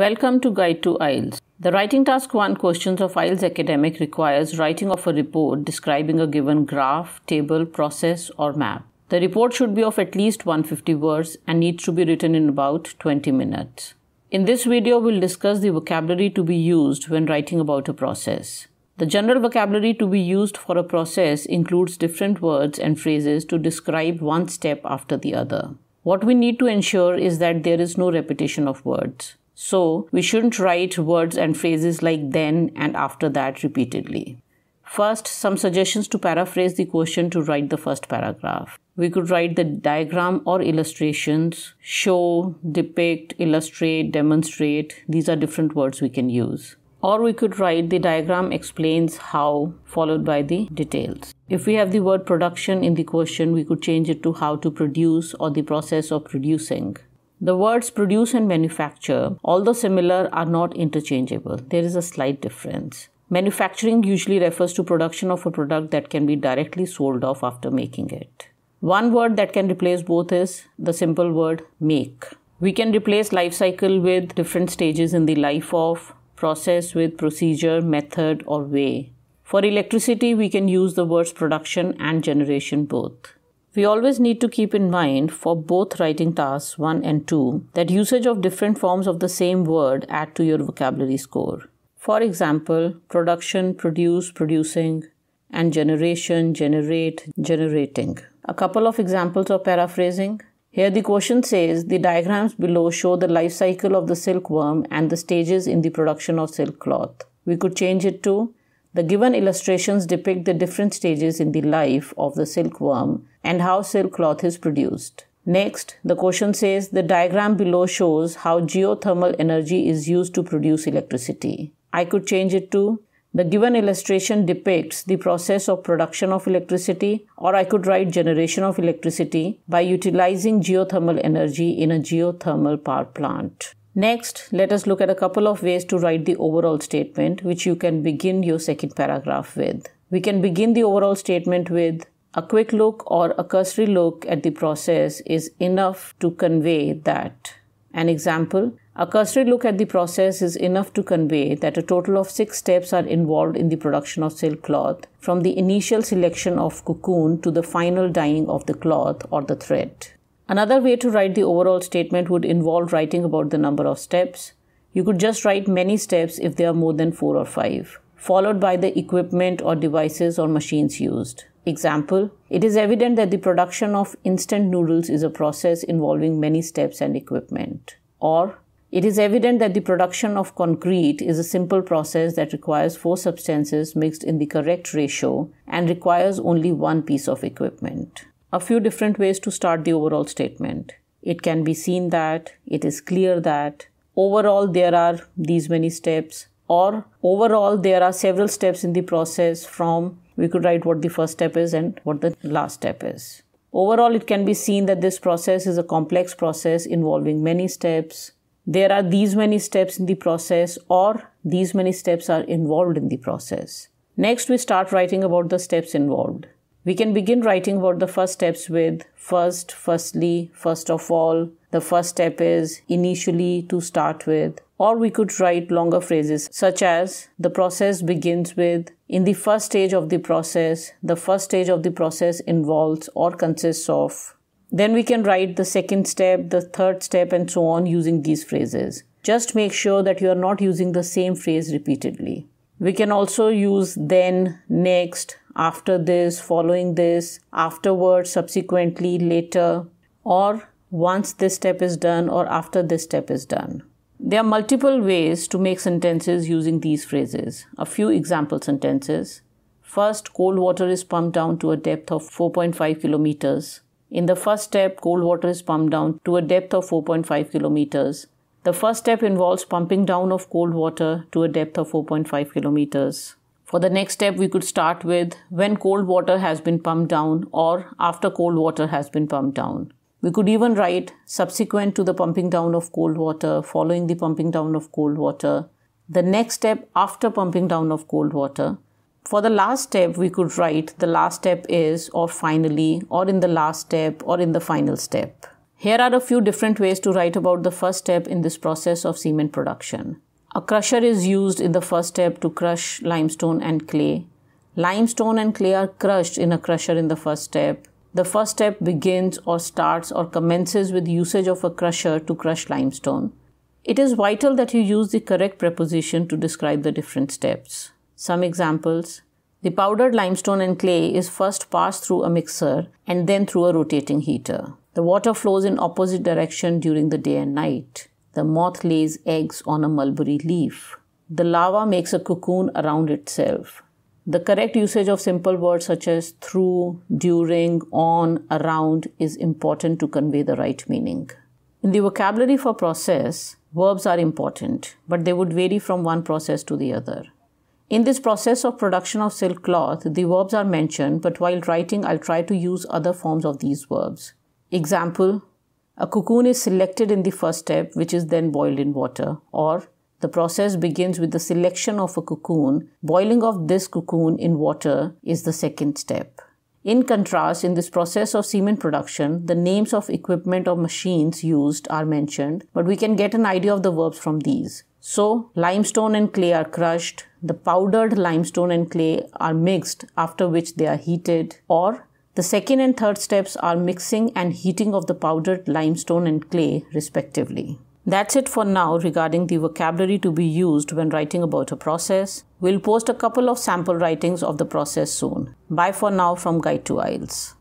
Welcome to Guide to IELTS. The Writing Task 1 questions of IELTS Academic requires writing of a report describing a given graph, table, process, or map. The report should be of at least 150 words and needs to be written in about 20 minutes. In this video, we'll discuss the vocabulary to be used when writing about a process. The general vocabulary to be used for a process includes different words and phrases to describe one step after the other. What we need to ensure is that there is no repetition of words. So we shouldn't write words and phrases like then and after that repeatedly. First, some suggestions to paraphrase the question to write the first paragraph. We could write the diagram or illustrations, show, depict, illustrate, demonstrate. These are different words we can use. Or we could write the diagram explains how, followed by the details. If we have the word production in the question, we could change it to how to produce or the process of producing. The words produce and manufacture, although similar, are not interchangeable. There is a slight difference. Manufacturing usually refers to production of a product that can be directly sold off after making it. One word that can replace both is the simple word make. We can replace life cycle with different stages in the life of, process with procedure, method, or way. For electricity, we can use the words production and generation both. We always need to keep in mind for both writing tasks 1 and 2 that usage of different forms of the same word add to your vocabulary score. For example, production, produce, producing, and generation, generate, generating. A couple of examples of paraphrasing. Here the question says the diagrams below show the life cycle of the silkworm and the stages in the production of silk cloth. We could change it to the given illustrations depict the different stages in the life of the silkworm and how silk cloth is produced. Next, the question says the diagram below shows how geothermal energy is used to produce electricity. I could change it to the given illustration depicts the process of production of electricity or I could write generation of electricity by utilizing geothermal energy in a geothermal power plant. Next, let us look at a couple of ways to write the overall statement, which you can begin your second paragraph with. We can begin the overall statement with a quick look or a cursory look at the process is enough to convey that. An example, a cursory look at the process is enough to convey that a total of six steps are involved in the production of silk cloth, from the initial selection of cocoon to the final dyeing of the cloth or the thread. Another way to write the overall statement would involve writing about the number of steps. You could just write many steps if there are more than four or five, followed by the equipment or devices or machines used. Example, it is evident that the production of instant noodles is a process involving many steps and equipment. Or, it is evident that the production of concrete is a simple process that requires four substances mixed in the correct ratio and requires only one piece of equipment a few different ways to start the overall statement. It can be seen that, it is clear that, overall there are these many steps, or overall there are several steps in the process from we could write what the first step is and what the last step is. Overall, it can be seen that this process is a complex process involving many steps. There are these many steps in the process, or these many steps are involved in the process. Next, we start writing about the steps involved. We can begin writing about the first steps with first, firstly, first of all. The first step is initially to start with. Or we could write longer phrases such as the process begins with, in the first stage of the process, the first stage of the process involves or consists of. Then we can write the second step, the third step, and so on using these phrases. Just make sure that you are not using the same phrase repeatedly. We can also use then, next, after this, following this, afterwards, subsequently, later, or once this step is done or after this step is done. There are multiple ways to make sentences using these phrases. A few example sentences. First, cold water is pumped down to a depth of 4.5 kilometers. In the first step, cold water is pumped down to a depth of 4.5 kilometers. The first step involves pumping down of cold water to a depth of 4.5 kilometers. For the next step, we could start with when cold water has been pumped down or after cold water has been pumped down. We could even write subsequent to the pumping down of cold water, following the pumping down of cold water, the next step after pumping down of cold water. For the last step, we could write the last step is, or finally, or in the last step, or in the final step. Here are a few different ways to write about the first step in this process of cement production. A crusher is used in the first step to crush limestone and clay. Limestone and clay are crushed in a crusher in the first step. The first step begins or starts or commences with usage of a crusher to crush limestone. It is vital that you use the correct preposition to describe the different steps. Some examples The powdered limestone and clay is first passed through a mixer and then through a rotating heater. The water flows in opposite direction during the day and night. The moth lays eggs on a mulberry leaf. The larva makes a cocoon around itself. The correct usage of simple words such as through, during, on, around is important to convey the right meaning. In the vocabulary for process, verbs are important, but they would vary from one process to the other. In this process of production of silk cloth, the verbs are mentioned, but while writing, I'll try to use other forms of these verbs. Example A cocoon is selected in the first step, which is then boiled in water, or the process begins with the selection of a cocoon. Boiling of this cocoon in water is the second step. In contrast, in this process of semen production, the names of equipment or machines used are mentioned, but we can get an idea of the verbs from these. So, limestone and clay are crushed, the powdered limestone and clay are mixed, after which they are heated, or the second and third steps are mixing and heating of the powdered limestone and clay, respectively. That's it for now regarding the vocabulary to be used when writing about a process. We'll post a couple of sample writings of the process soon. Bye for now from Guide to IELTS.